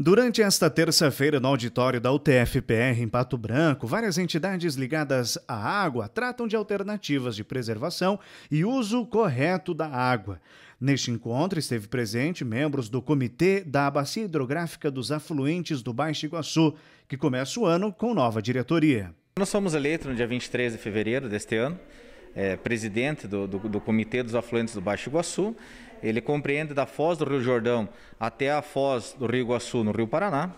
Durante esta terça-feira, no auditório da UTFPR em Pato Branco, várias entidades ligadas à água tratam de alternativas de preservação e uso correto da água. Neste encontro esteve presente membros do Comitê da Bacia Hidrográfica dos Afluentes do Baixo Iguaçu, que começa o ano com nova diretoria. Nós fomos eleitos no dia 23 de fevereiro deste ano é, presidente do, do, do Comitê dos Afluentes do Baixo Iguaçu. Ele compreende da foz do Rio Jordão até a foz do Rio Iguaçu, no Rio Paraná.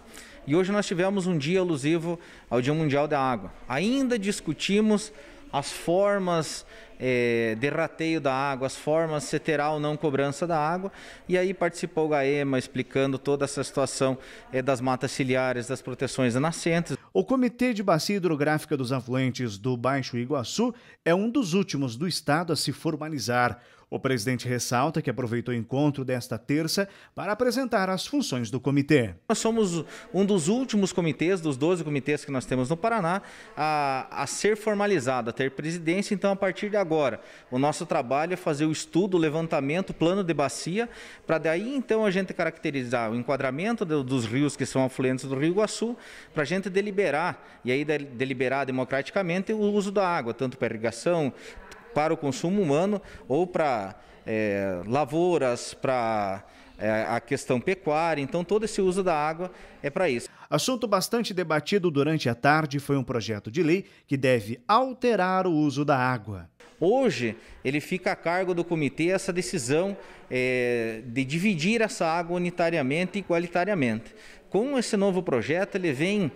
E hoje nós tivemos um dia alusivo ao Dia Mundial da Água. Ainda discutimos as formas é, derrateio da água, as formas, se terá ou não cobrança da água. E aí participou o GAEMA explicando toda essa situação é, das matas ciliares, das proteções nascentes. O Comitê de Bacia Hidrográfica dos Afluentes do Baixo Iguaçu é um dos últimos do estado a se formalizar. O presidente ressalta que aproveitou o encontro desta terça para apresentar as funções do comitê. Nós somos um dos últimos comitês, dos 12 comitês que nós temos no Paraná, a, a ser formalizado, a ter presidência. Então, a partir de agora, agora. O nosso trabalho é fazer o estudo, o levantamento, plano de bacia, para daí então a gente caracterizar o enquadramento do, dos rios que são afluentes do Rio Iguaçu, para a gente deliberar, e aí deliberar democraticamente o uso da água, tanto para irrigação, para o consumo humano ou para é, eh, lavouras, para é, eh, a questão pecuária. Então, todo esse uso da água é para isso. Assunto bastante debatido durante a tarde foi um projeto de lei que deve alterar o uso da água. Hoje, ele fica a cargo do comitê essa decisão é, de dividir essa água unitariamente e igualitariamente. Com esse novo projeto, ele vem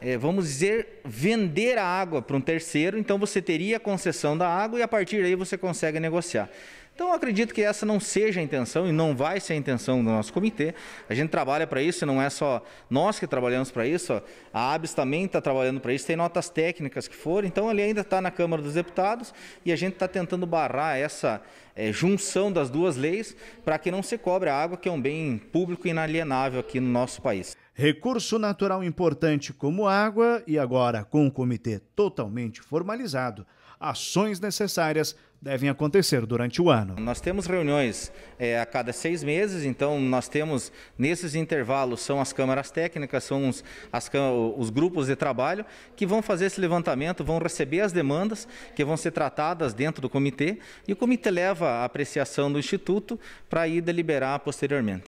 é, vamos dizer, vender a água para um terceiro, então você teria a concessão da água e a partir daí você consegue negociar. Então, eu acredito que essa não seja a intenção e não vai ser a intenção do nosso comitê. A gente trabalha para isso, e não é só nós que trabalhamos para isso. A ABS também está trabalhando para isso, tem notas técnicas que foram. Então, ele ainda está na Câmara dos Deputados e a gente está tentando barrar essa é, junção das duas leis para que não se cobre a água, que é um bem público inalienável aqui no nosso país. Recurso natural importante como água e agora com o comitê totalmente formalizado, ações necessárias devem acontecer durante o ano. Nós temos reuniões é, a cada seis meses, então nós temos nesses intervalos são as câmaras técnicas, são os, as, os grupos de trabalho que vão fazer esse levantamento, vão receber as demandas que vão ser tratadas dentro do comitê e o comitê leva a apreciação do instituto para ir deliberar posteriormente.